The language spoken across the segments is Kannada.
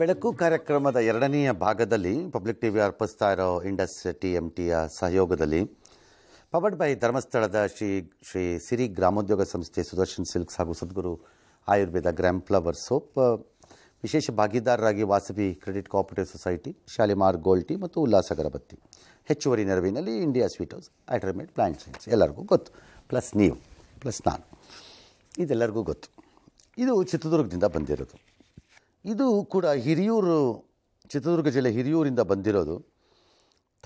ಬೆಳಕು ಕಾರ್ಯಕ್ರಮದ ಎರಡನೆಯ ಭಾಗದಲ್ಲಿ ಪಬ್ಲಿಕ್ ಟಿವಿ ಅರ್ಪಿಸ್ತಾ ಇರೋ ಇಂಡಸ್ ಟಿ ಎಂ ಟಿಯ ಸಹಯೋಗದಲ್ಲಿ ಪವರ್ಡ್ ಬೈ ಧರ್ಮಸ್ಥಳದ ಶ್ರೀ ಶ್ರೀ ಸಿರಿ ಗ್ರಾಮೋದ್ಯೋಗ ಸಂಸ್ಥೆ ಸುದರ್ಶನ್ ಸಿಲ್ಕ್ಸ್ ಹಾಗೂ Sadguru Ayurveda gram flour soap ವಿಶೇಷ ಭಾಗಿದಾರರಾಗಿ Vasavi credit cooperative society Shalimar ಗೋಲ್ಟಿ ಮತ್ತು ಉಲ್ಲಾಸ ಅಗರಬತ್ತಿ ಹೆಚ್ಚುವರಿ ನೆರವಿನಲ್ಲಿ ಇಂಡಿಯಾ ಸ್ವೀಟ್ ಹೌಸ್ ಅಟ್ರಮೇಡ್ ಪ್ಲಾಂಟ್ ಸೈನ್ಸ್ ಎಲ್ಲರಿಗೂ ಗೊತ್ತು ಪ್ಲಸ್ ನೀವು ಪ್ಲಸ್ ನಾನು ಇದೆಲ್ಲರಿಗೂ ಗೊತ್ತು ಇದು ಚಿತ್ರದುರ್ಗದಿಂದ ಬಂದಿರೋದು ಇದು ಕೂಡ ಹಿರಿಯೂರು ಚಿತ್ರದುರ್ಗ ಜಿಲ್ಲೆ ಹಿರಿಯೂರಿಂದ ಬಂದಿರೋದು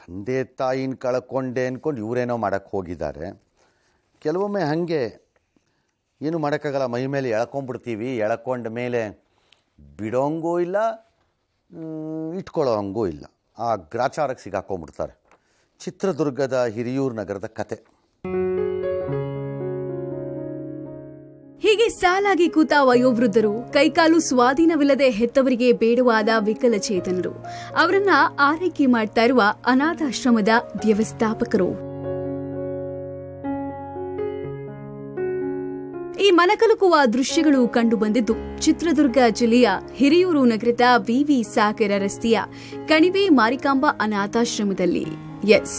ತಂದೆ ತಾಯಿನ ಕಳ್ಕೊಂಡೆ ಅಂದ್ಕೊಂಡು ಇವರೇನೋ ಮಾಡೋಕ್ಕೆ ಹೋಗಿದ್ದಾರೆ ಕೆಲವೊಮ್ಮೆ ಹಾಗೆ ಏನು ಮಾಡೋಕ್ಕಾಗಲ್ಲ ಮೈ ಮೇಲೆ ಎಳ್ಕೊಂಡ್ಬಿಡ್ತೀವಿ ಎಳ್ಕೊಂಡ ಮೇಲೆ ಬಿಡೋಂಗೂ ಇಲ್ಲ ಇಟ್ಕೊಳ್ಳೋಂಗೂ ಇಲ್ಲ ಆ ಗ್ರಾಚಾರಕ್ಕೆ ಸಿಗಾಕೊಂಡ್ಬಿಡ್ತಾರೆ ಚಿತ್ರದುರ್ಗದ ಹಿರಿಯೂರು ನಗರದ ಕತೆ ಸಾಲಾಗಿ ಕೂತ ವಯೋವೃದ್ಧರು ಕೈಕಾಲು ಸ್ವಾಧೀನವಿಲ್ಲದೆ ಹೆತ್ತವರಿಗೆ ಬೇಡವಾದ ವಿಕಲಚೇತನರು ಅವರನ್ನ ಆರೈಕೆ ಮಾಡ್ತಾ ಇರುವ ಅನಾಥಾಶ್ರಮದ ವ್ಯವಸ್ಥಾಪಕರು ಈ ಮನಕಲುಕುವ ದೃಶ್ಯಗಳು ಕಂಡುಬಂದಿದ್ದು ಚಿತ್ರದುರ್ಗ ಜಿಲ್ಲೆಯ ಹಿರಿಯೂರು ನಗರದ ವಿವಿ ಸಾಗರ ರಸ್ತೆಯ ಕಣಿವೆ ಮಾರಿಕಾಂಬಾ ಅನಾಥಾಶ್ರಮದಲ್ಲಿ ಎಸ್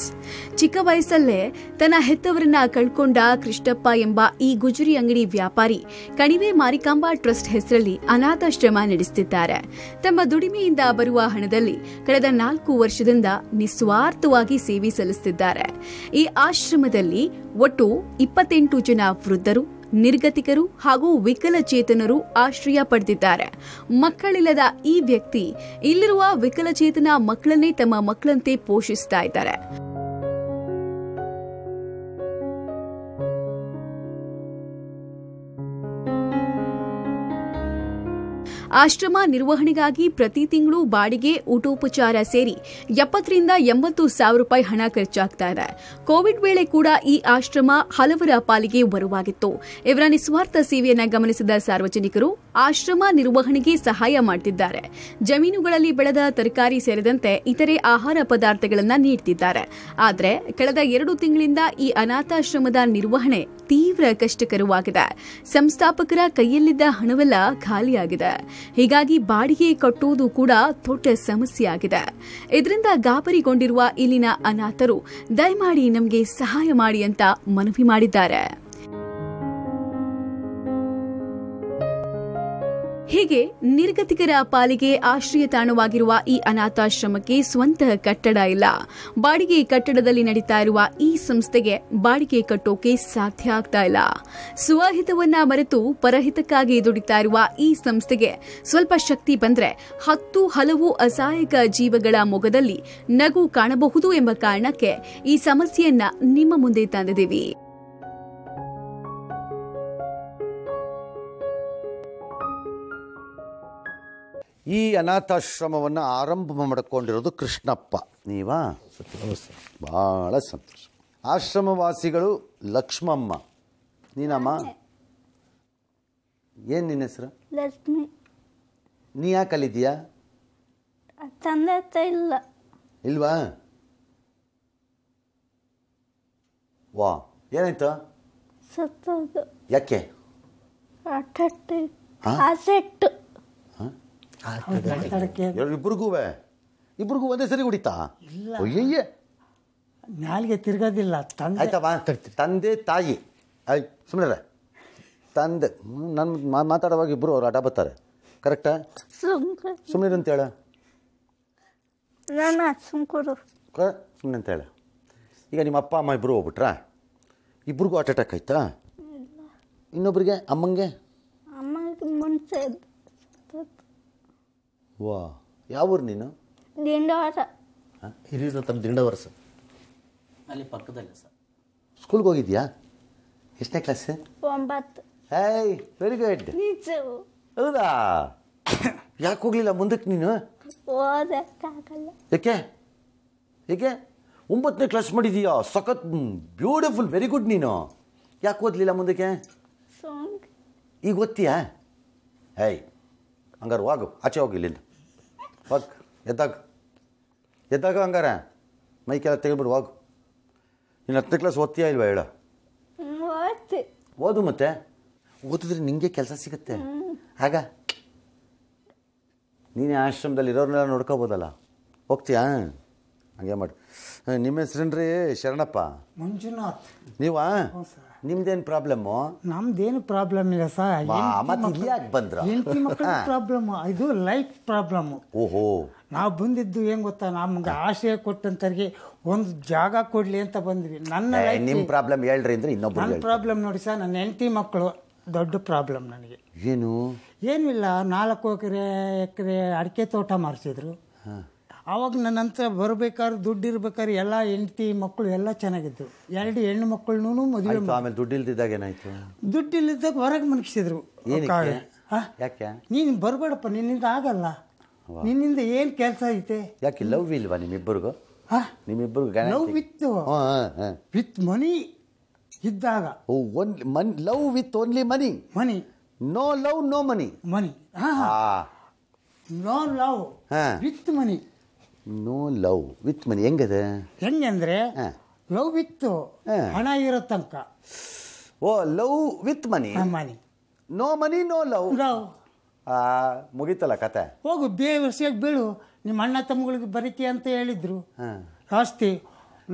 ಚಿಕ್ಕ ವಯಸ್ಸಲ್ಲೇ ತನ್ನ ಹೆತ್ತವರನ್ನ ಕಳ್ಕೊಂಡ ಕೃಷ್ಣಪ್ಪ ಎಂಬ ಈ ಗುಜರಿ ಅಂಗಡಿ ವ್ಯಾಪಾರಿ ಕಣಿವೆ ಮಾರಿಕಾಂಬಾ ಟ್ರಸ್ಟ್ ಹೆಸರಲ್ಲಿ ಅನಾಥಾಶ್ರಮ ನಡೆಸುತ್ತಿದ್ದಾರೆ ತಮ್ಮ ದುಡಿಮೆಯಿಂದ ಬರುವ ಹಣದಲ್ಲಿ ಕಳೆದ ನಾಲ್ಕು ವರ್ಷದಿಂದ ನಿಸ್ವಾರ್ಥವಾಗಿ ಸೇವೆ ಸಲ್ಲಿಸುತ್ತಿದ್ದಾರೆ ಈ ಆಶ್ರಮದಲ್ಲಿ ಒಟ್ಟು ಇಪ್ಪತ್ತೆಂಟು ಜನ ವೃದ್ಧರು ನಿರ್ಗತಿಕರು ಹಾಗೂ ವಿಕಲಚೇತನರು ಆಶ್ರಯ ಪಡೆದಿದ್ದಾರೆ ಮಕ್ಕಳಿಲ್ಲದ ಈ ವ್ಯಕ್ತಿ ಇಲ್ಲಿರುವ ವಿಕಲಚೇತನ ಮಕ್ಕಳನ್ನೇ ತಮ್ಮ ಮಕ್ಕಳಂತೆ ಪೋಷಿಸ್ತಾ ಇದ್ದಾರೆ ಆಶ್ರಮ ನಿರ್ವಹಣೆಗಾಗಿ ಪ್ರತಿ ತಿಂಗಳು ಬಾಡಿಗೆ ಊಟೋಪಚಾರ ಸೇರಿ ಎಪ್ಪತ್ತರಿಂದ ಎಂಬತ್ತು ಸಾವಿರ ರೂಪಾಯಿ ಹಣ ಖರ್ಚಾಗ್ತಾ ಇದೆ ಕೋವಿಡ್ ವೇಳೆ ಕೂಡ ಈ ಆಶ್ರಮ ಹಲವರ ಪಾಲಿಗೆ ಬರುವಾಗಿತ್ತು ಇವರ ನಿಸ್ವಾರ್ಥ ಸೇವೆಯನ್ನು ಗಮನಿಸಿದ ಸಾರ್ವಜನಿಕರು ಆಶ್ರಮ ನಿರ್ವಹಣೆಗೆ ಸಹಾಯ ಮಾಡುತ್ತಿದ್ದಾರೆ ಜಮೀನುಗಳಲ್ಲಿ ಬೆಳೆದ ತರಕಾರಿ ಸೇರಿದಂತೆ ಇತರೆ ಆಹಾರ ಪದಾರ್ಥಗಳನ್ನು ನೀಡುತ್ತಿದ್ದಾರೆ ಆದರೆ ಕಳೆದ ಎರಡು ತಿಂಗಳಿಂದ ಈ ಅನಾಥಾಶ್ರಮದ ನಿರ್ವಹಣೆ ತೀವ್ರ ಕಷ್ಟಕರವಾಗಿದೆ ಸಂಸ್ಥಾಪಕರ ಕೈಯಲ್ಲಿದ್ದ ಹಣವೆಲ್ಲ ಖಾಲಿಯಾಗಿದೆ ಹೀಗಾಗಿ ಬಾಡಿಗೆ ಕಟ್ಟುವುದು ಕೂಡ ದೊಡ್ಡ ಸಮಸ್ಯೆ ಇದರಿಂದ ಗಾಬರಿಗೊಂಡಿರುವ ಇಲ್ಲಿನ ಅನಾಥರು ದಯಮಾಡಿ ನಮಗೆ ಸಹಾಯ ಮಾಡಿ ಅಂತ ಮನವಿ ಮಾಡಿದ್ದಾರೆ ಹೀಗೆ ನಿರ್ಗತಿಕರ ಪಾಲಿಗೆ ಆಶ್ರಯ ತಾಣವಾಗಿರುವ ಈ ಅನಾಥಾಶ್ರಮಕ್ಕೆ ಸ್ವಂತ ಕಟ್ಟಡ ಇಲ್ಲ ಬಾಡಿಗೆ ಕಟ್ಟಡದಲ್ಲಿ ನಡೀತಾ ಇರುವ ಈ ಸಂಸ್ಥೆಗೆ ಬಾಡಿಗೆ ಕಟ್ಟೋಕೆ ಸಾಧ್ಯ ಆಗ್ತಾ ಇಲ್ಲ ಸ್ವಹಿತವನ್ನ ಮರೆತು ಪರಹಿತಕ್ಕಾಗಿ ದುಡಿತಾ ಇರುವ ಈ ಸಂಸ್ಥೆಗೆ ಸ್ವಲ್ಪ ಶಕ್ತಿ ಬಂದ್ರೆ ಹತ್ತು ಹಲವು ಅಸಹಾಯಕ ಜೀವಗಳ ಮೊಗದಲ್ಲಿ ನಗು ಕಾಣಬಹುದು ಎಂಬ ಕಾರಣಕ್ಕೆ ಈ ಸಮಸ್ಯೆಯನ್ನ ನಿಮ್ಮ ಮುಂದೆ ತಂದಿದ್ದೀವಿ ಈ ಅನಾಥಾಶ್ರಮವನ್ನು ಆರಂಭ ಮಾಡಿಕೊಂಡಿರೋದು ಕೃಷ್ಣಪ್ಪ ನೀವಾ ಭಾಳ ಸಂತೋಷ ಆಶ್ರಮವಾಸಿಗಳು ಲಕ್ಷ್ಮಮ್ಮ ನೀನಮ್ಮ ಏನು ನಿನ್ನ ಹೆಸರು ಲಕ್ಷ್ಮಿ ನೀ ಯಾಕೆ ಕಲಿದೀಯಾ ತಂದೆ ಅತ್ತ ಇಲ್ಲ ಇಲ್ವಾ ವಾ ಏನಾಯ್ತು ಸತ್ತೋದು ಯಾಕೆ ಆಟ ಆಸೆಟ್ಟು ಇಬ್ಬರಿಗೂ ಇಬ್ಬರಿಗೂ ಒಂದೇ ಸರಿ ಹೊಡಿತಾ ಅಯ್ಯಯ್ಯ ನಾಲ್ಗೆ ತಿರುಗೋದಿಲ್ಲ ತಂದೆ ತಂದೆ ತಾಯಿ ಆಯ್ ಸುಮ್ಮನೆ ತಂದೆ ನನ್ನ ಮಾತಾಡುವಾಗ ಇಬ್ಬರು ಅವ್ರು ಆಟ ಬರ್ತಾರೆ ಕರೆಕ್ಟಾ ಸುಮ್ಮನೆ ಅಂತ ಹೇಳ ಸುಮ್ಮನೆ ಅಂತ ಹೇಳ ಈಗ ನಿಮ್ಮ ಅಪ್ಪ ಅಮ್ಮ ಇಬ್ಬರು ಹೋಗ್ಬಿಟ್ರಾ ಇಬ್ರಿಗೂ ಹಾರ್ಟ್ ಅಟ್ಯಾಕ್ ಆಯ್ತಾ ಇನ್ನೊಬ್ರಿಗೆ ಅಮ್ಮಂಗೆ ಅಮ್ಮಂಗೆ ಮುಂಚೆ ವಾ ಯಾವ ಊರು ನೀನು ದಿಂಡವರ ಹಿರಿಯೂರು ತಮ್ಮ ದಿಂಡವರ ಸರ್ ಅಲ್ಲಿ ಪಕ್ಕದಲ್ಲಿ ಸರ್ ಸ್ಕೂಲ್ಗೆ ಹೋಗಿದ್ಯಾ ಎಷ್ಟನೇ ಕ್ಲಾಸ್ ಒಂಬತ್ತು ಏಯ್ ವೆರಿ ಗುಡ್ ಹೌದಾ ಯಾಕೆ ಹೋಗ್ಲಿಲ್ಲ ಮುಂದಕ್ಕೆ ನೀನು ಏಕೆ ಯಾಕೆ ಏಕೆ ಒಂಬತ್ತನೇ ಕ್ಲಾಸ್ ಮಾಡಿದೀಯಾ ಸಖತ್ ಬ್ಯೂಟಿಫುಲ್ ವೆರಿ ಗುಡ್ ನೀನು ಯಾಕೆ ಓದಲಿಲ್ಲ ಮುಂದಕ್ಕೆ ಈಗ ಓದ್ತೀಯಾ ಏಯ್ ಹಂಗಾರೆ ಹೋಗು ಆಚೆ ಹೋಗಿಲ್ಲ ಹೋಗ್ ಎದ್ದಾಗ ಎದ್ದಾಗ ಹಂಗಾರೆ ಮೈಕೆಲ್ಲ ತೆಗೆದ್ಬಿಡು ಹೋಗು ನೀನು ಹತ್ತನೇ ಕ್ಲಾಸ್ ಓದ್ತೀಯಾ ಇಲ್ವಾ ಹೇಳ ಓದು ಮತ್ತೆ ಓದಿದ್ರೆ ನಿಂಗೆ ಕೆಲಸ ಸಿಗುತ್ತೆ ಆಗ ನೀನೇ ಆಶ್ರಮದಲ್ಲಿ ಇರೋರನ್ನೆಲ್ಲ ನೋಡ್ಕೋಬೋದಲ್ಲ ಹೋಗ್ತೀಯಾ ಹಂಗೆ ಮಾಡಿ ನಿಮ್ಮ ಹೆಸರೇನ್ರಿ ಶರಣಪ್ಪ ಮಂಜುನಾಥ್ ನೀವಾ ನಿಮ್ದೇನು ಪ್ರಾಬ್ಲಮ್ಮು ನಮ್ದೇನು ಪ್ರಾಬ್ಲಮ್ ಇಲ್ಲ ಸರ್ ಯಾಕೆ ಮಕ್ಕಳ ಪ್ರಾಬ್ಲಮ್ ಇದು ಲೈಫ್ ಪ್ರಾಬ್ಲಮ್ ಓಹೋ ನಾವು ಬಂದಿದ್ದು ಏನು ಗೊತ್ತಾ ನಮ್ಗೆ ಆಶಯ ಕೊಟ್ಟಂತರಿಗೆ ಒಂದು ಜಾಗ ಕೊಡ್ಲಿ ಅಂತ ಬಂದ್ವಿ ನನ್ನ ನಿಮ್ಮ ಪ್ರಾಬ್ಲಮ್ ಹೇಳ್ರಿ ಅಂದ್ರೆ ಇನ್ನೊಬ್ಬ ಪ್ರಾಬ್ಲಮ್ ನೋಡಿ ಸರ್ ನನ್ನ ಹೆಂಡತಿ ಮಕ್ಕಳು ದೊಡ್ಡ ಪ್ರಾಬ್ಲಮ್ ನನಗೆ ಏನು ಏನಿಲ್ಲ ಇಲ್ಲ ನಾಲ್ಕು ಎಕರೆ ಎಕರೆ ಅಡಿಕೆ ತೋಟ ಮಾಡಿಸಿದ್ರು ಆವಾಗ ನನ್ನ ಹತ್ರ ಬರಬೇಕಾದ್ರೆ ದುಡ್ಡು ಎಲ್ಲ ಹೆಂಡತಿ ಮಕ್ಕಳು ಎಲ್ಲ ಚೆನ್ನಾಗಿತ್ತು ಎರಡು ಹೆಣ್ಣು ಮಕ್ಕಳನ್ನೂ ಮದುವೆ ಆಮೇಲೆ ದುಡ್ಡು ಇಲ್ದಿದ್ದಾಗ ಏನಾಯ್ತು ದುಡ್ಡು ಇಲ್ಲದಾಗ ಹೊರಗೆ ಮಲಗಿಸಿದ್ರು ಯಾಕೆ ನೀನು ಬರಬೇಡಪ್ಪ ನಿನ್ನಿಂದ ಆಗಲ್ಲ ನಿನ್ನಿಂದ ಏನು ಕೆಲಸ ಐತೆ ಯಾಕೆ ಲವ್ ಇಲ್ವಾ ನಿಮ್ಮಿಬ್ಬರಿಗೂ ಹಾಂ ನಿಮ್ಮಿಬ್ಬರಿಗೂ ಲವ್ ವಿತ್ ವಿತ್ ಮನಿ ಇದ್ದಾಗ ಓನ್ಲಿ ಮನ್ love with only money money no love no money money no love with money no love with money ಹೆಂಗದ ಹೆಂಗಂದ್ರೆ ಲವ್ ವಿತ್ ಹಣ ಇರೋ ತನಕ oh love with money money no money no love love ಮುಗೀತಲ್ಲ ಕತೆ ಹೋಗು ಬೇ ವರ್ಷಕ್ಕೆ ಬೀಳು ನಿಮ್ಮ ಅಣ್ಣ ತಮ್ಮಗಳಿಗೆ ಬರಿತೀಯ ಅಂತ ಹೇಳಿದ್ರು ಆಸ್ತಿ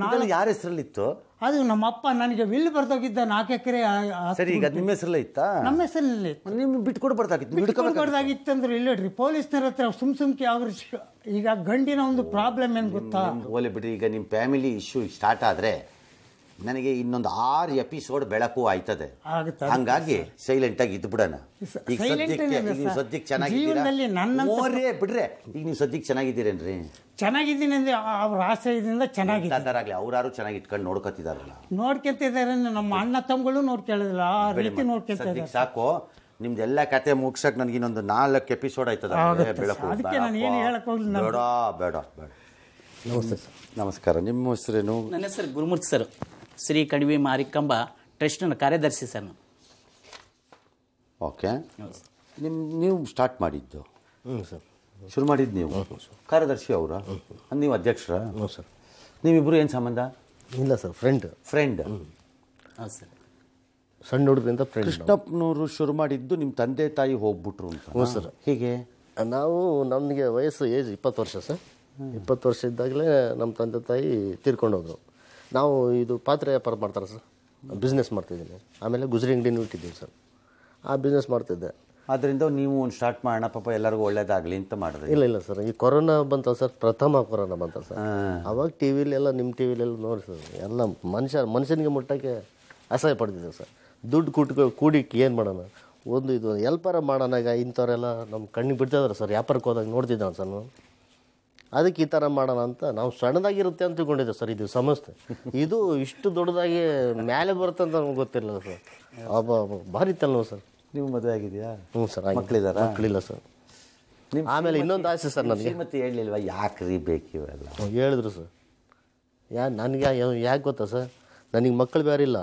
ನಾನು ಯಾರ ಹೆಸರಲ್ಲಿತ್ತು ಅದು ಅಪ್ಪ ನನಗೆ ವಿಲ್ ಬರ್ದೋಗಿದ್ದ ನಾಲ್ಕು ಎಕರೆ ಸರಿ ಈಗ ನಿಮ್ಮ ಹೆಸರಲ್ಲೇ ಇತ್ತಾ ನಮ್ಮ ಹೆಸರಲ್ಲಿ ನಿಮ್ಗೆ ಬಿಟ್ಕೊಡು ಬರ್ದಾಗಿತ್ತು ಅಂದ್ರೆ ಇಲ್ಲಿಡ್ರಿ ಪೊಲೀಸ್ನರ ಹತ್ರ ಸುಮ್ ಸುಮ್ಕೆ ಅವ್ರ ಈಗ ಗಂಡಿನ ಒಂದು ಪ್ರಾಬ್ಲಮ್ ಏನು ಗೊತ್ತಾ ಓಲೆ ಬಿಡ್ರಿ ಈಗ ನಿಮ್ಮ ಫ್ಯಾಮಿಲಿ ಇಶ್ಯೂ ಸ್ಟಾರ್ಟ್ ಆದ್ರೆ ನನಗೆ ಇನ್ನೊಂದು ಆರು ಎಪಿಸೋಡ್ ಬೆಳಕು ಆಯ್ತದೆ ಹಂಗಾಗಿ ಸೈಲೆಂಟ್ ಆಗಿ ಇದ್ದು ಬಿಡೋಣ ಈಗ ಸದ್ಯಕ್ಕೆ ನೀವು ಸದ್ಯಕ್ಕೆ ಚೆನ್ನಾಗಿದ್ದೀರಾ ಓರೇ ಬಿಡ್ರೆ ಈಗ ನೀವು ಸದ್ಯಕ್ಕೆ ಚೆನ್ನಾಗಿದ್ದೀರೇನ್ರಿ ಚೆನ್ನಾಗಿದ್ದೀನಿ ಅಂದರೆ ಅವ್ರ ಆಶ್ರಯದಿಂದ ಚೆನ್ನಾಗಿದ್ದಾರಾಗಲಿ ಅವರಾರು ಚೆನ್ನಾಗಿ ಇಟ್ಕೊಂಡು ನೋಡ್ಕೊತಿದಾರಲ್ಲ ನೋಡ್ಕೊಂತಿದ್ದಾರೆ ನಮ್ಮ ಅಣ್ಣ ತಮ್ಮಗಳು ನೋಡ್ಕೊಳ್ಳೋದಿಲ್ಲ ಆ ರೀತಿ ನೋಡ್ಕೊಂತಿದ್ದಾರೆ ಸಾಕು ನಿಮ್ದೆಲ್ಲ ಕತೆ ಮುಗ್ಸಕ್ ನನಗೆ ಇನ್ನೊಂದು ನಾಲ್ಕು ಎಪಿಸೋಡ್ ಆಯ್ತದ ಬೆಳಕು ಅದಕ್ಕೆ ನಾನು ಏನು ಹೇಳಕ್ ಹೋಗ್ಲಿ ಬೇಡ ಬೇಡ ಬೇಡ ನಮಸ್ತೆ ಸರ್ ನಮಸ್ಕಾರ ನಿಮ್ಮ ಹೆಸರೇನು ನನ್ನ ಹೆಸರು ಗುರುಮೂರ್ತಿ ಸರ್ ಶ್ರೀ ಕಣಿವಿ ಮಾರಿಕಂಬ ಟ್ರಸ್ಟ್ನ ಕಾರ್ಯದರ್ಶಿ ಸರ್ ಓಕೆ ನಿಮ್ಮ ನೀವು ಸ್ಟಾರ್ಟ್ ಮಾಡಿದ್ದು ಹ್ಞೂ ಸರ್ ಶುರು ಮಾಡಿದ್ದು ನೀವು ಕಾರ್ಯದರ್ಶಿ ಅವರ ನೀವು ಅಧ್ಯಕ್ಷರ ಹ್ಞೂ ಸರ್ ನೀವಿಬ್ಬರು ಏನು ಸಂಬಂಧ ಇಲ್ಲ ಸರ್ ಫ್ರೆಂಡ್ ಫ್ರೆಂಡ್ ಹಾಂ ಸರ್ ಸಣ್ಣ ಹುಡುಗರಿಂದ ಫ್ರೆಂಡ್ ಕೃಷ್ಣಪ್ಪನವರು ಶುರು ಮಾಡಿದ್ದು ನಿಮ್ಮ ತಂದೆ ತಾಯಿ ಹೋಗ್ಬಿಟ್ರು ಅಂತ ಹ್ಞೂ ಸರ್ ಹೀಗೆ ನಾವು ನಮಗೆ ವಯಸ್ಸು ಏಜ್ ಇಪ್ಪತ್ತು ವರ್ಷ ಸರ್ ಇಪ್ಪತ್ತು ವರ್ಷ ಇದ್ದಾಗಲೇ ನಮ್ಮ ತಂದೆ ತಾಯಿ ತೀರ್ಕೊಂಡೋದ್ರು ನಾವು ಇದು ಪಾತ್ರೆ ವ್ಯಾಪಾರ ಮಾಡ್ತಾರೆ ಸರ್ ಬಿಸ್ನೆಸ್ ಮಾಡ್ತಿದ್ದೀನಿ ಆಮೇಲೆ ಗುಜರಿ ಅಂಗಡಿನೂ ಇಟ್ಟಿದ್ದೀನಿ ಸರ್ ಆ ಬಿಸ್ನೆಸ್ ಮಾಡ್ತಿದ್ದೆ ಆದ್ದರಿಂದ ನೀವು ಒಂದು ಸ್ಟಾರ್ಟ್ ಮಾಡೋಣ ಪಾಪ ಎಲ್ಲರಿಗೂ ಒಳ್ಳೇದಾಗಲಿ ಅಂತ ಮಾಡಿದ್ರೆ ಇಲ್ಲ ಇಲ್ಲ ಸರ್ ಈ ಕೊರೋನಾ ಬಂತ ಸರ್ ಪ್ರಥಮ ಕೊರೋನಾ ಬಂತ ಸರ್ ಅವಾಗ ಟಿ ವಿಲೆಲ್ಲ ನಿಮ್ಮ ಟಿ ವಿಲೆಲ್ಲ ನೋಡಿ ಸರ್ ಎಲ್ಲ ಮನುಷ್ಯ ಮನುಷ್ಯನಿಗೆ ಮುಟ್ಟಕ್ಕೆ ಅಸಹ್ಯ ಪಡ್ತಿದ್ದೆ ಸರ್ ದುಡ್ಡು ಕೂಟ್ಕೊ ಕೂಡಿಕ್ಕೆ ಏನು ಮಾಡೋಣ ಒಂದು ಇದು ಎಲ್ಪಾರ ಮಾಡೋಣ ಈಗ ಇಂಥವರೆಲ್ಲ ನಮ್ಮ ಕಣ್ಣಿಗೆ ಬಿಡ್ತಾಯಿದ್ರೆ ಸರ್ ವ್ಯಾಪಾರಕ್ಕೆ ಹೋದಾಗ ನೋಡ್ತಿದ್ದೆ ಸರ್ ನಾನು ಅದಕ್ಕೆ ಈ ಥರ ಮಾಡೋಣ ಅಂತ ನಾವು ಸಣ್ಣದಾಗಿರುತ್ತೆ ಅಂತ ತಿಳ್ಕೊಂಡಿದ್ದೆ ಸರ್ ಇದು ಸಮಸ್ತೆ ಇದು ಇಷ್ಟು ದೊಡ್ಡದಾಗಿ ಮೇಲೆ ಬರುತ್ತೆ ಅಂತ ನಮ್ಗೆ ಗೊತ್ತಿಲ್ಲ ಸರ್ ಅಬ್ಬ ಭಾರಿ ತಲ್ಲ ಸರ್ ನೀವು ಮದುವೆ ಆಗಿದೆಯಾ ಹ್ಞೂ ಸರ್ ಮಕ್ಕಳಿದ್ದಾರೆ ಮಕ್ಕಳಿಲ್ಲ ಸರ್ ನಿಮ್ಮ ಆಮೇಲೆ ಇನ್ನೊಂದು ಆಸೆ ಸರ್ ನನಗೆ ಮತ್ತೆ ಹೇಳಲಿಲ್ವಾ ಯಾಕೆ ರೀ ಬೇಕಿವೆಲ್ಲ ಹೇಳಿದ್ರು ಸರ್ ಯಾ ನನಗೆ ಯಾಕೆ ಗೊತ್ತಾ ಸರ್ ನನಗೆ ಮಕ್ಕಳು ಬೇರೆ ಇಲ್ಲ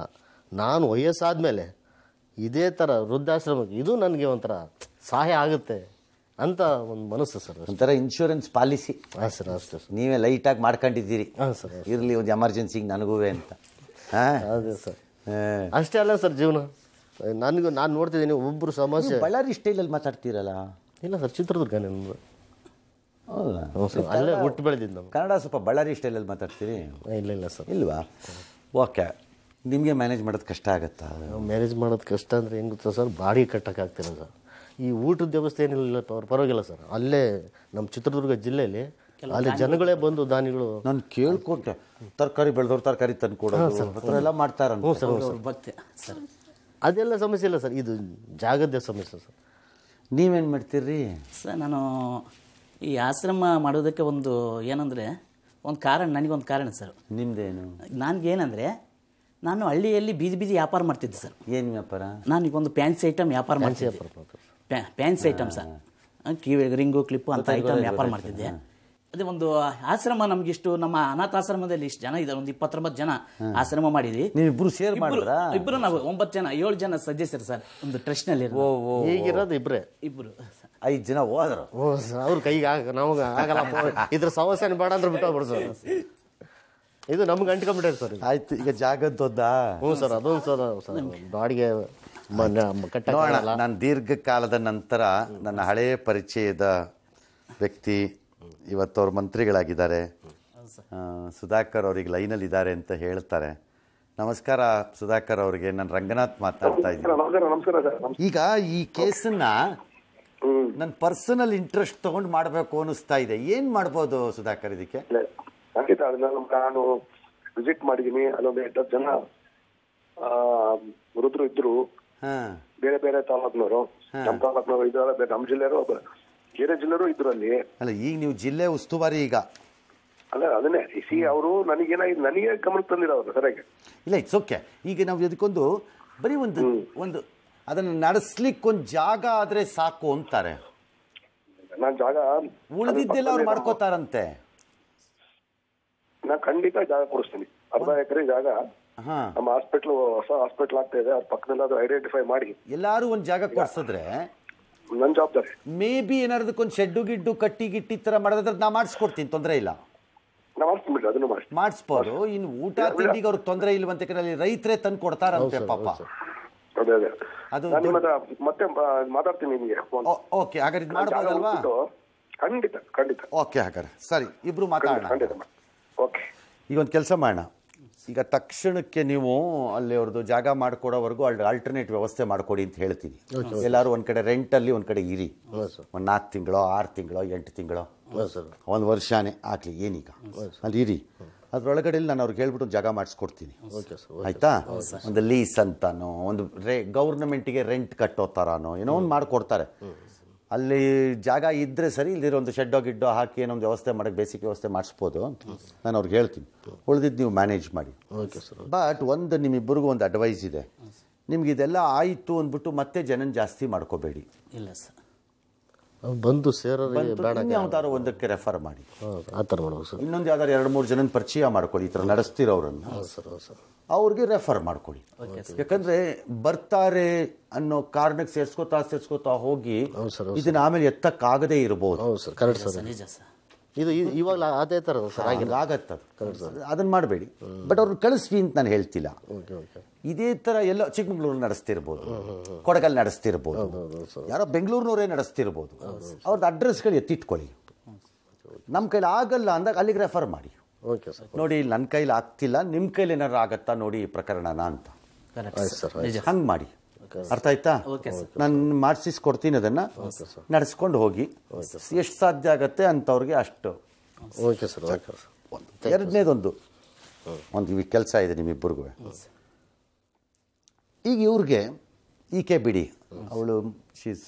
ನಾನು ವಯಸ್ಸಾದ ಮೇಲೆ ಇದೇ ಥರ ವೃದ್ಧಾಶ್ರಮಕ್ಕೆ ಇದು ನನಗೆ ಒಂಥರ ಸಹಾಯ ಆಗುತ್ತೆ ಅಂತ ಒಂದು ಮನಸ್ಸು ಸರ್ ಒಂಥರ ಇನ್ಶೂರೆನ್ಸ್ ಪಾಲಿಸಿ ಹಾಂ ಸರ್ ಅಷ್ಟೇ ಸರ್ ನೀವೇ ಲೈಟಾಗಿ ಮಾಡ್ಕೊಂಡಿದ್ದೀರಿ ಹಾಂ ಸರ್ ಇರಲಿ ಒಂದು ಎಮರ್ಜೆನ್ಸಿಗೆ ನನಗೂ ಅಂತ ಹಾಂ ಅದೇ ಸರ್ ಅಷ್ಟೇ ಅಲ್ಲ ಸರ್ ಜೀವನ ನನಗೂ ನಾನು ನೋಡ್ತಿದ್ದೀನಿ ಒಬ್ಬರು ಸಮಸ್ಯೆ ಬಳ್ಳಾರಿ ಸ್ಟೈಲಲ್ಲಿ ಮಾತಾಡ್ತೀರಲ್ಲ ಇಲ್ಲ ಸರ್ ಚಿತ್ರದುರ್ಗ ನಿಮ್ಮದು ಸರ್ ಅಲ್ಲೇ ಹುಟ್ಟು ಬೆಳೆದಿದ್ದು ನಾವು ಕನ್ನಡ ಸ್ವಲ್ಪ ಬಳ್ಳಾರಿ ಸ್ಟೈಲಲ್ಲಿ ಮಾತಾಡ್ತೀರಿ ಇಲ್ಲ ಇಲ್ಲ ಸರ್ ಇಲ್ವಾ ಓಕೆ ನಿಮಗೆ ಮ್ಯಾನೇಜ್ ಮಾಡೋದು ಕಷ್ಟ ಆಗುತ್ತಾ ಮ್ಯಾನೇಜ್ ಮಾಡೋದು ಕಷ್ಟ ಅಂದರೆ ಹೆಂಗೆ ಗೊತ್ತಾ ಸರ್ ಬಾಡಿ ಕಟ್ಟೋಕ್ಕಾಗ್ತಿಲ್ಲ ಸರ್ ಈ ಊಟದ ವ್ಯವಸ್ಥೆ ಏನಿಲ್ಲ ಪರವಾಗಿಲ್ಲ ಸರ್ ಅಲ್ಲೇ ನಮ್ಮ ಚಿತ್ರದುರ್ಗ ಜಿಲ್ಲೆಯಲ್ಲಿ ಅಲ್ಲಿ ಜನಗಳೇ ಬಂದು ದಾನಿಗಳು ನಾನು ಕೇಳ್ಕೊಟ್ಟೆ ತರಕಾರಿ ಬೆಳೆದವ್ರು ತರಕಾರಿ ತಂದು ಸರ್ ಎಲ್ಲ ಮಾಡ್ತಾರೆ ಸರ್ ಅದೆಲ್ಲ ಸಮಸ್ಯೆ ಇಲ್ಲ ಸರ್ ಇದು ಜಾಗದ ಸಮಸ್ಯೆ ಸರ್ ನೀವೇನು ಮಾಡ್ತೀರಿ ಸರ್ ನಾನು ಈ ಆಶ್ರಮ ಮಾಡೋದಕ್ಕೆ ಒಂದು ಏನಂದರೆ ಒಂದು ಕಾರಣ ನನಗೊಂದು ಕಾರಣ ಸರ್ ನಿಮ್ಮದೇನು ನನಗೇನಂದರೆ ನಾನು ಹಳ್ಳಿಯಲ್ಲಿ ಬೀದಿ ಬೀದಿ ವ್ಯಾಪಾರ ಮಾಡ್ತಿದ್ದೆ ಸರ್ ಏನು ವ್ಯಾಪಾರ ನಾನು ಈಗ ಒಂದು ಫ್ಯಾನ್ಸಿ ಐಟಮ್ ವ್ಯಾಪಾರ ಮಾಡ್ತಿದ್ದೆ ಫ್ಯಾನ್ಸಿ ಐಟಮ್ಸ ಕಿವಿ ರಿಂಗು ಕ್ಲಿಪ್ಪು ಅಂತ ಐಟಮ್ ವ್ಯಾಪಾರ ಮಾಡ್ತಿದ್ದೆ ಅದೇ ಒಂದು ಆಶ್ರಮ ನಮ್ಗೆ ಇಷ್ಟು ನಮ್ಮ ಅನಾಥ ಆಶ್ರಮದಲ್ಲಿ ಇಷ್ಟು ಜನ ಇದ್ದಾರೆ ಒಂದು ಇಪ್ಪತ್ತೊಂಬತ್ತು ಜನ ಆಶ್ರಮ ಮಾಡಿದ್ವಿ ಇಬ್ರು ಸೇರ್ ಮಾಡಿದ್ರ ಇಬ್ರು ನಾವು ಒಂಬತ್ತು ಜನ ಏಳು ಜನ ಸದಸ್ಯರು ಸರ್ ಒಂದು ಟ್ರಸ್ಟ್ ನಲ್ಲಿ ಹೇಗಿರೋದು ಇಬ್ರೆ ಇಬ್ರು ಐದು ಜನ ಹೋದ್ರು ಅವ್ರ ಕೈಗೆ ಆಗ ಆಗಲ್ಲ ಇದ್ರ ಸಮಸ್ಯೆ ಬೇಡ ಅಂದ್ರೆ ಬಿಟ್ಟು ಸರ್ ಇದು ನಮ್ಗೆ ಅಂಟ್ಕೊಂಡ್ಬಿಟ್ಟೆ ಸರ್ ಆಯ್ತು ಈಗ ಜಾಗದ್ದೊದ್ದ ಹ್ಞೂ ಸರ್ ಅದೊಂದು ಸರ್ ಬಾಡಿಗೆ ನಾನು ದೀರ್ಘಕಾಲದ ನಂತರ ನನ್ನ ಹಳೆಯ ಪರಿಚಯದ ವ್ಯಕ್ತಿ ಇವತ್ತು ಅವ್ರ ಮಂತ್ರಿಗಳಾಗಿದ್ದಾರೆ ಸುಧಾಕರ್ ಅವ್ರಿಗೆ ಲೈನಲ್ಲಿ ಇದ್ದಾರೆ ಅಂತ ಹೇಳ್ತಾರೆ ನಮಸ್ಕಾರ ಸುಧಾಕರ್ ಅವರಿಗೆ ನಾನು ರಂಗನಾಥ್ ಮಾತಾಡ್ತಾ ಇದ್ದೀನಿ ಈಗ ಈ ಕೇಸನ್ನ ನನ್ನ ಪರ್ಸನಲ್ ಇಂಟ್ರೆಸ್ಟ್ ತಗೊಂಡ್ ಮಾಡಬೇಕು ಅನಿಸ್ತಾ ಇದೆ ಏನ್ ಮಾಡ್ಬೋದು ಸುಧಾಕರ್ ಇದಕ್ಕೆ ನಾನು ವಿಸಿಟ್ ಮಾಡಿದೀನಿ ಅಲ್ಲೊಂದು ಎಂಟತ್ತು ಜನ ಇದ್ರು ಬೇರೆ ಬೇರೆ ತಾಲೂಕ್ನವರು ನಮ್ಮ ತಾಲೂಕ್ನವರು ಇದ್ರೆ ನಮ್ಮ ಜಿಲ್ಲೆಯವರು ಬೇರೆ ಜಿಲ್ಲೆಯವರು ಇದ್ರು ಅಲ್ಲಿ ಅಲ್ಲ ಈಗ ನೀವು ಜಿಲ್ಲೆ ಉಸ್ತುವಾರಿ ಈಗ ಅಲ್ಲ ಅದನ್ನೇ ಸಿ ಅವರು ನನಗೇನಾಗಿದೆ ನನಗೆ ಗಮನಕ್ಕೆ ತಂದಿಲ್ಲ ಸರಿಯಾಗಿ ಇಲ್ಲ ಇಟ್ಸ್ ಓಕೆ ಈಗ ನಾವು ಅದಕ್ಕೊಂದು ಬರೀ ಒಂದು ಒಂದು ಅದನ್ನು ನಡೆಸ್ಲಿಕ್ಕೆ ಒಂದು ಜಾಗ ಆದರೆ ಸಾಕು ಅಂತಾರೆ ನಾನು ಜಾಗ ಉಳಿದಿದ್ದೆಲ್ಲ ಅವ್ರು ಮಾಡ್ಕೋತಾರಂತೆ ನಾನು ಖಂಡಿತ ಜಾಗ ಕೊಡಿಸ್ತೀನಿ ಅರ್ಧ ಎಕರೆ ಜಾಗ ನಮ್ಮ ಹಾಸ್ಪಿಟ್ಲ್ ಹೊಸ ಹಾಸ್ಪಿಟ್ಲ್ ಆಗ್ತಾ ಇದೆ ಅದ್ರ ಪಕ್ಕದಲ್ಲಿ ಅದು ಐಡೆಂಟಿಫೈ ಮಾಡಿ ಎಲ್ಲಾರು ಒಂದು ಜಾಗ ಕೊಡ್ಸಿದ್ರೆ ನನ್ನ ಜವಾಬ್ದಾರಿ ಮೇ ಬಿ ಏನಾರದಕ್ಕೊಂದು ಶೆಡ್ಡು ಗಿಡ್ಡು ಕಟ್ಟಿ ಗಿಟ್ಟಿ ತರ ಮಾಡಿದ್ರೆ ನಾ ಮಾಡಿಸ್ಕೊಡ್ತೀನಿ ತೊಂದರೆ ಇಲ್ಲ ಮಾಡಿಸ್ಬೋದು ಇನ್ನು ಊಟ ತಿಂಡಿಗೆ ಅವ್ರಿಗೆ ತೊಂದರೆ ಇಲ್ವಂತ ಅಲ್ಲಿ ರೈತರೇ ತಂದು ಕೊಡ್ತಾರಂತೆ ಪಾಪ ಅದು ಮತ್ತೆ ಮಾತಾಡ್ತೀನಿ ನಿಮಗೆ ಓಕೆ ಹಾಗಾದ್ರೆ ಇದು ಮಾಡ್ಬೋದಲ್ವಾ ಖಂಡಿತ ಖಂಡಿತ ಓಕೆ ಹಾಗಾದ್ರೆ ಸರಿ ಇಬ್ರು ಮಾತಾಡೋಣ ಓಕೆ ಈಗ ಒಂದು ಕೆಲಸ ಮಾಡೋಣ ಈಗ ತಕ್ಷಣಕ್ಕೆ ನೀವು ಅಲ್ಲಿ ಅವ್ರದ್ದು ಜಾಗ ಮಾಡಿಕೊಡೋವರೆಗೂ ಅಲ್ಲಿ ಆಲ್ಟರ್ನೇಟ್ ವ್ಯವಸ್ಥೆ ಮಾಡಿಕೊಡಿ ಅಂತ ಹೇಳ್ತೀನಿ ಎಲ್ಲರೂ ಒಂದು ಕಡೆ ರೆಂಟಲ್ಲಿ ಒಂದು ಕಡೆ ಇರಿ ಒಂದು ನಾಲ್ಕು ತಿಂಗಳೋ ಆರು ತಿಂಗಳೋ ಎಂಟು ತಿಂಗಳೋ ಒಂದು ವರ್ಷನೇ ಆಗಲಿ ಏನೀಗ ಅಲ್ಲಿ ಇರಿ ಅದರೊಳಗಡೆ ನಾನು ಅವ್ರಿಗೆ ಹೇಳ್ಬಿಟ್ಟು ಜಾಗ ಮಾಡಿಸ್ಕೊಡ್ತೀನಿ ಆಯಿತಾ ಒಂದು ಲೀಸ್ ಅಂತಾನೋ ಒಂದು ರೇ ಗೌರ್ಮೆಂಟಿಗೆ ರೆಂಟ್ ಕಟ್ಟೋ ಥರನೋ ಏನೋ ಒಂದು ಮಾಡಿಕೊಡ್ತಾರೆ ಅಲ್ಲಿ ಜಾಗ ಇದ್ದರೆ ಸರಿ ಇಲ್ಲಿರೋ ಒಂದು ಶೆಡ್ಡೋ ಗಿಡ್ಡೋ ಹಾಕಿ ಏನೊಂದು ವ್ಯವಸ್ಥೆ ಮಾಡೋಕ್ಕೆ ಬೇಸಿಕ್ ವ್ಯವಸ್ಥೆ ಮಾಡಿಸ್ಬೋದು ನಾನು ಅವ್ರಿಗೆ ಹೇಳ್ತೀನಿ ಉಳಿದಿದ್ದು ನೀವು ಮ್ಯಾನೇಜ್ ಮಾಡಿ ಓಕೆ ಸರ್ ಬಟ್ ಒಂದು ನಿಮ್ಮಿಬ್ಬರಿಗೂ ಒಂದು ಅಡ್ವೈಸ್ ಇದೆ ನಿಮ್ಗೆ ಇದೆಲ್ಲ ಆಯಿತು ಅಂದ್ಬಿಟ್ಟು ಮತ್ತೆ ಜನನ ಜಾಸ್ತಿ ಮಾಡ್ಕೋಬೇಡಿ ಇಲ್ಲ ಸರ್ ಬಂದು ಸೇರೋರಿಗೆ ಯಾವ್ದಾದ್ರು ಒಂದಕ್ಕೆ ರೆಫರ್ ಮಾಡಿ ಆ ಇನ್ನೊಂದು ಯಾವ್ದಾದ್ರು ಎರಡು ಮೂರು ಜನನ ಪರಿಚಯ ಮಾಡ್ಕೊಳ್ಳಿ ಈ ತರ ನಡೆಸ್ತಿರೋರನ್ನ ಸರ್ ಸರ್ ಅವ್ರಿಗೆ ರೆಫರ್ ಮಾಡ್ಕೊಳ್ಳಿ ಯಾಕಂದ್ರೆ ಬರ್ತಾರೆ ಅನ್ನೋ ಕಾರಣಕ್ಕೆ ಸೇರ್ಸ್ಕೊತಾ ಸೇರ್ಸ್ಕೊತಾ ಹೋಗಿ ಇದನ್ನ ಆಮೇಲೆ ಎತ್ತಕ್ಕಾಗದೇ ಇರಬಹುದು ಸರ್ ಕರೆಕ್ಟ್ ಸರ್ ನಿಜ ಸರ್ ಇದು ಇವಾಗ ಅದೇ ಥರದ ಸರ್ ಆಗತ್ತದು ಅದನ್ನು ಮಾಡಬೇಡಿ ಬಟ್ ಅವ್ರನ್ನ ಕಳಿಸ್ವಿ ಅಂತ ನಾನು ಹೇಳ್ತಿಲ್ಲ ಇದೇ ಥರ ಎಲ್ಲ ಚಿಕ್ಕಮಗಳೂರು ನಡೆಸ್ತಿರ್ಬೋದು ಕೊಡಗಲ್ಲಿ ನಡೆಸ್ತಿರ್ಬೋದು ಯಾರೋ ಬೆಂಗಳೂರಿನವರೇ ನಡೆಸ್ತಿರ್ಬೋದು ಅವ್ರದ್ದು ಅಡ್ರೆಸ್ಗಳು ಎತ್ತಿಟ್ಕೊಳ್ಳಿ ನಮ್ಮ ಕೈಲಿ ಆಗಲ್ಲ ಅಂದಾಗ ಅಲ್ಲಿಗೆ ರೆಫರ್ ಮಾಡಿ ಓಕೆ ಸರ್ ನೋಡಿ ನನ್ನ ಕೈಲಿ ಆಗ್ತಿಲ್ಲ ನಿಮ್ಮ ಕೈಲಿ ಏನಾದ್ರು ಆಗತ್ತಾ ನೋಡಿ ಈ ಪ್ರಕರಣನ ಅಂತ ಹಂಗೆ ಮಾಡಿ ಅರ್ಥ ಆಯ್ತಾ ನಾನು ಮಾಡಿಸಿಸ್ಕೊಡ್ತೀನಿ ಅದನ್ನ ನಡೆಸ್ಕೊಂಡು ಹೋಗಿ ಎಷ್ಟು ಸಾಧ್ಯ ಆಗುತ್ತೆ ಅಂಥವ್ರಿಗೆ ಅಷ್ಟು ಓಕೆ ಸರ್ ಓಕೆ ಎರಡನೇದೊಂದು ಒಂದು ಕೆಲಸ ಇದೆ ನಿಮ್ಮಿಬ್ಬರಿಗೂ ಈಗ ಇವ್ರಿಗೆ ಈ ಕೆ ಬಿಡಿ ಅವಳು ಶೀಸ್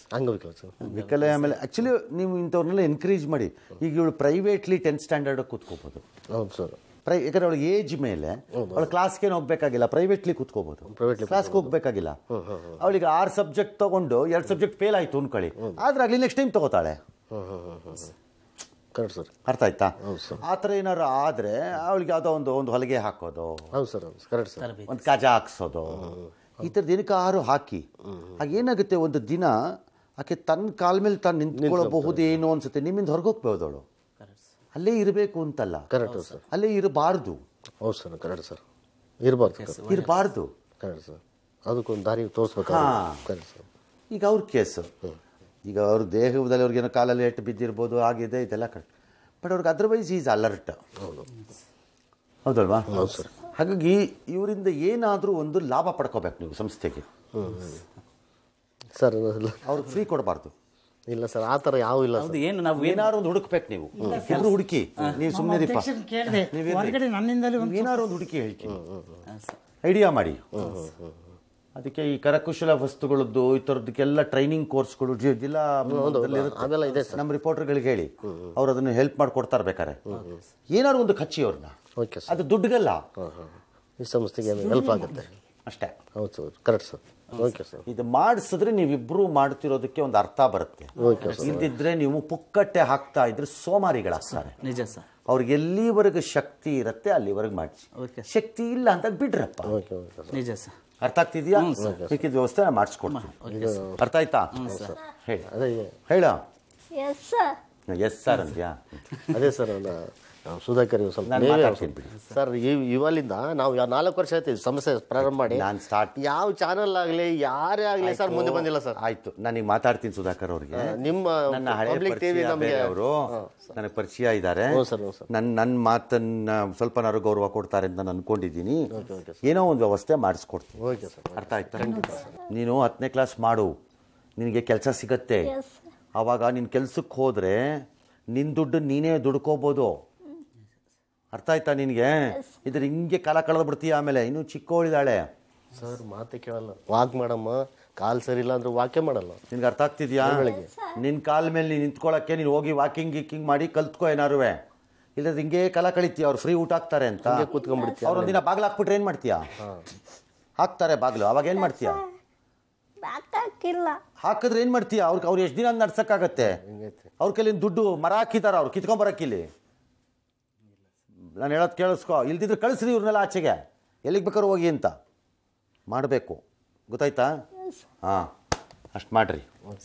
ವಿಕಲ ಆಮೇಲೆ ಆ್ಯಕ್ಚುಲಿ ನೀವು ಇಂಥವ್ರನ್ನೆಲ್ಲ ಎನ್ಕರೇಜ್ ಮಾಡಿ ಈಗ ಇವಳು ಪ್ರೈವೇಟ್ಲಿ ಟೆಂತ್ ಸ್ಟ್ಯಾಂಡರ್ಡ್ ಕೂತ್ಕೋಬೋದು ಹೌದು ಸರ್ ಪ್ರೈ ಯಾಕಂದ್ರೆ ಅವಳ ಏಜ್ ಮೇಲೆ ಅವಳು ಕ್ಲಾಸ್ಗೇನು ಹೋಗ್ಬೇಕಾಗಿಲ್ಲ ಪ್ರೈವೇಟ್ಲಿ ಕೂತ್ಕೋಬಹುದು ಕ್ಲಾಸ್ಗೆ ಹೋಗ್ಬೇಕಾಗಿಲ್ಲ ಅವಳಿಗೆ ಆರು ಸಬ್ಜೆಕ್ಟ್ ತಗೊಂಡು ಎರಡು ಸಬ್ಜೆಕ್ಟ್ ಫೇಲ್ ಆಯ್ತು ಅನ್ಕೊಳ್ಳಿ ಆದ್ರೆ ಆಗ್ಲಿ ನೆಕ್ಸ್ಟ್ ಟೈಮ್ ತಗೋತಾಳೆ ಸರ್ ಅರ್ಥ ಆಯ್ತಾ ಆ ಥರ ಏನಾದ್ರು ಆದ್ರೆ ಅವಳಿಗೆ ಯಾವ್ದೋ ಒಂದು ಒಂದು ಹೊಲಿಗೆ ಹಾಕೋದು ಹೌದು ಸರ್ ಸರ್ ಒಂದು ಕಜ ಹಾಕ್ಸೋದು ಈ ಥರದ್ದು ಏನಕ್ಕೆ ಆರು ಹಾಕಿ ಹಾಗೇನಾಗುತ್ತೆ ಒಂದು ದಿನ ಆಕೆ ತನ್ನ ಕಾಲ ಮೇಲೆ ತಾನು ನಿಂತ್ಕೊಳ್ಳಬಹುದೇನೋ ಅನ್ಸುತ್ತೆ ನಿಮ್ಮಿಂದ ಹೊರಗೋಗ್ಬೋದು ಅವಳು ಅಲ್ಲೇ ಇರಬೇಕು ಅಂತಲ್ಲ ಕರೆಕ್ಟ್ ಸರ್ ಅಲ್ಲೇ ಇರಬಾರ್ದು ಹೌದು ಸರ್ ಕರೆಕ್ಟ್ ಸರ್ ಇರಬಾರ್ದು ಇರಬಾರ್ದು ಕರೆಕ್ಟ್ ಸರ್ ಅದಕ್ಕೊಂದು ದಾರಿ ತೋರಿಸ್ಬೇಕು ಕರೆಕ್ಟ್ ಸರ್ ಈಗ ಅವ್ರ ಕೇಸು ಈಗ ಅವ್ರ ದೇಹದಲ್ಲಿ ಅವ್ರಿಗೇನೋ ಕಾಲಲ್ಲಿ ಎಟ್ಟು ಬಿದ್ದಿರ್ಬೋದು ಆಗಿದೆ ಇದೆಲ್ಲ ಕರೆಕ್ಟ್ ಬಟ್ ಅವ್ರಿಗೆ ಅದರ್ವೈಸ್ ಈಸ್ ಅಲರ್ಟ್ ಹೌದು ಹೌದಲ್ವಾ ಹೌದು ಸರ್ ಹಾಗಾಗಿ ಇವರಿಂದ ಏನಾದರೂ ಒಂದು ಲಾಭ ಪಡ್ಕೋಬೇಕು ನೀವು ಸಂಸ್ಥೆಗೆ ಸರ್ ಅವ್ರಿಗೆ ಫ್ರೀ ಕೊಡಬಾರ್ದು ಇಲ್ಲ ಸರ್ ಆ ಥರ ಯಾವ ಇಲ್ಲ ಅದು ಏನು ನಾವು ಏನಾದ್ರು ಒಂದು ಹುಡುಕ್ಬೇಕು ನೀವು ಎಲ್ಲರೂ ಹುಡುಕಿ ನೀವು ಸುಮ್ಮನೆ ಹೊರಗಡೆ ನನ್ನಿಂದಲೇ ಒಂದು ಹುಡುಕಿ ಹೇಳಿ ಐಡಿಯಾ ಮಾಡಿ ಅದಕ್ಕೆ ಈ ಕರಕುಶಲ ವಸ್ತುಗಳದ್ದು ಈ ತರದಕ್ಕೆಲ್ಲ ಟ್ರೈನಿಂಗ್ ಕೋರ್ಸ್ಗಳು ಜಿಲ್ಲಾ ನಮ್ಮ ರಿಪೋರ್ಟರ್ಗಳಿಗೆ ಹೇಳಿ ಅವ್ರು ಅದನ್ನು ಹೆಲ್ಪ್ ಮಾಡಿಕೊಡ್ತಾ ಇರ್ಬೇಕಾರೆ ಏನಾದ್ರು ಒಂದು ಕಚ್ಚಿ ಅವ್ರನ್ನ ಅದು ದುಡ್ಡುಗಲ್ಲ ಈ ಸಂಸ್ಥೆಗೆ ಹೆಲ್ಪ್ ಆಗುತ್ತೆ ಅಷ್ಟೇ ಹೌದು sir correct sir okay sir ಇದು ಮಾಡಿಸಿದ್ರೆ ನೀವಿಬ್ರು ಮಾಡ್ತಿರೋದಕ್ಕೆ ಒಂದು ಅರ್ಥ ಬರುತ್ತೆ ಇಲ್ದಿದ್ರೆ ನೀವು ಪುಕ್ಕಟ್ಟೆ ಹಾಕ್ತಾ ಇದ್ರೆ ಸೋಮಾರಿಗಳಾಗ್ತಾರೆ ನಿಜ ಸರ್ ಅವ್ರಿಗೆ ಎಲ್ಲಿವರೆಗೂ ಶಕ್ತಿ ಇರುತ್ತೆ ಅಲ್ಲಿವರೆಗೆ ಮಾಡಿಸಿ ಶಕ್ತಿ ಇಲ್ಲ ಅಂತ ಬಿಡ್ರಪ್ಪ ನಿಜ ಸರ್ ಅರ್ಥ ಆಗ್ತಿದ್ಯಾ ಸಿಕ್ಕಿದ ವ್ಯವಸ್ಥೆ ಮಾಡಿಸ್ಕೊಡ್ತೀನಿ ಅರ್ಥ ಆಯ್ತಾ ಹೇಳ ಹೇಳ ಎಸ್ ಸರ್ ಅಂದ್ಯಾ ಅದೇ ಸರ್ ಅಲ್ಲ ಸುಧಾಕರ್ ಸ್ವಲ್ಪ ಸರ್ ಇವಲ್ಲಿಂದ ನಾವು ನಾಲ್ಕು ವರ್ಷ ಆಯ್ತು ಸಮಸ್ಯೆ ಪ್ರಾರಂಭ ಮಾಡಿ ನಾನು ಸ್ಟಾರ್ಟ್ ಯಾವ ಚಾನಲ್ ಆಗಲಿ ಯಾರೇ ಆಗಲಿ ಸರ್ ಮುಂದೆ ಬಂದಿಲ್ಲ ಸರ್ ಆಯ್ತು ನಾನು ಈಗ ಮಾತಾಡ್ತೀನಿ ಸುಧಾಕರ್ ಅವರಿಗೆ ನಿಮ್ಮ ನನ್ನ ಟಿವಿ ಅವರು ನನಗೆ ಪರಿಚಯ ಇದ್ದಾರೆ ನನ್ನ ನನ್ನ ಮಾತನ್ನ ನಾರು ಗೌರವ ಕೊಡ್ತಾರೆ ಅಂತ ನಾನು ಅನ್ಕೊಂಡಿದ್ದೀನಿ ಏನೋ ಒಂದು ವ್ಯವಸ್ಥೆ ಮಾಡಿಸ್ಕೊಡ್ತೀನಿ ಅರ್ಥ ಆಯ್ತಾ ನೀನು ಹತ್ತನೇ ಕ್ಲಾಸ್ ಮಾಡು ನಿನಗೆ ಕೆಲಸ ಸಿಗತ್ತೆ ಆವಾಗ ನಿನ್ನ ಕೆಲ್ಸಕ್ಕೆ ಹೋದರೆ ನಿನ್ನ ದುಡ್ಡು ನೀನೇ ದುಡ್ಕೋಬೋದು ಅರ್ಥ ಆಯ್ತಾ ನಿನಗೆ ಇದ್ರ ಹಿಂಗೆ ಕಾಲ ಕಳೆದು ಬಿಡ್ತೀಯ ಆಮೇಲೆ ಇನ್ನು ಚಿಕ್ಕವಳಿದ್ದಾಳೆ ಸರ್ ಮಾತು ಕೇಳಲ್ಲ ವಾಕ್ ಮಾಡಮ್ಮ ಕಾಲ್ ಸರಿ ಇಲ್ಲ ಅಂದ್ರೆ ವಾಕೆ ಮಾಡಲ್ಲ ನಿನ್ಗೆ ಅರ್ಥ ಆಗ್ತಿದ್ಯಾ ನಿನ್ನ ಕಾಲ್ ಮೇಲೆ ನೀನು ನಿಂತ್ಕೊಳ್ಳೋಕ್ಕೆ ನೀನು ಹೋಗಿ ವಾಕಿಂಗ್ ಗೀಕಿಂಗ್ ಮಾಡಿ ಕಲ್ತ್ಕೋ ಏನಾರು ಇಲ್ಲದ ಹಿಂಗೆ ಕಾಲ ಕಳಿತೀಯ ಅವ್ರು ಫ್ರೀ ಊಟ ಹಾಕ್ತಾರೆ ಅಂತ ಕೂತ್ಕೊಂಡ್ಬಿಡ್ತೀಯ ಅವ್ರು ಒಂದಿನ ಬಾಗಿಲು ಹಾಕ್ಬಿಟ್ರೆ ಏನು ಮಾಡ್ತೀಯಾ ಹಾಕ್ತಾರೆ ಬಾಗ್ಲು ಅವಾಗ ಏನು ಮಾಡ್ತೀಯ ಹಾಕಿದ್ರೆ ಏನು ಮಾಡ್ತೀಯ ಅವ್ರಿಗೆ ಅವ್ರು ಎಷ್ಟು ದಿನ ನಡ್ಸೋಕ್ಕಾಗತ್ತೆ ಅವ್ರ ಕೈಲಿ ದುಡ್ಡು ಮರ ಹಾಕಿದಾರ ಅವ್ರು ಇಲ್ಲಿ ನಾನು ಹೇಳೋದು ಕೇಳಿಸ್ಕೋ ಇಲ್ದಿದ್ರೆ ಕಳಿಸ್ರಿ ಇವ್ರನ್ನೆಲ್ಲ ಆಚೆಗೆ ಎಲ್ಲಿಗೆ ಬೇಕಾದ್ರೂ ಹೋಗಿ ಅಂತ ಮಾಡಬೇಕು ಗೊತ್ತಾಯ್ತಾ ಹಾಂ ಅಷ್ಟು ಮಾಡಿರಿ